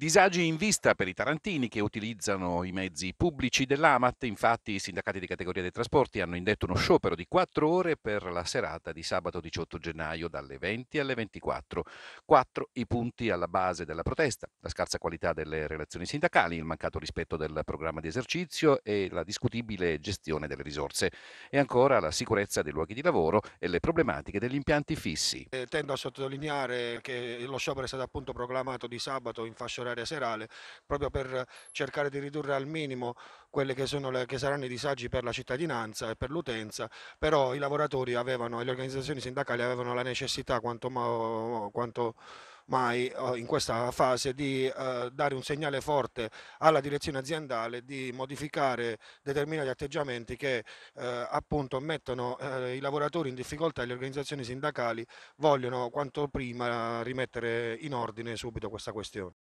Disagi in vista per i tarantini che utilizzano i mezzi pubblici dell'Amat, infatti i sindacati di categoria dei trasporti hanno indetto uno sciopero di quattro ore per la serata di sabato 18 gennaio dalle 20 alle 24. Quattro i punti alla base della protesta, la scarsa qualità delle relazioni sindacali, il mancato rispetto del programma di esercizio e la discutibile gestione delle risorse e ancora la sicurezza dei luoghi di lavoro e le problematiche degli impianti fissi. Eh, tendo a sottolineare che lo sciopero è stato appunto proclamato di sabato in fascia all'orario serale, proprio per cercare di ridurre al minimo quelli che, le, che saranno i disagi per la cittadinanza e per l'utenza, però i lavoratori avevano, e le organizzazioni sindacali avevano la necessità quanto, ma, quanto mai eh, in questa fase di eh, dare un segnale forte alla direzione aziendale di modificare determinati atteggiamenti che eh, appunto mettono eh, i lavoratori in difficoltà e le organizzazioni sindacali vogliono quanto prima rimettere in ordine subito questa questione.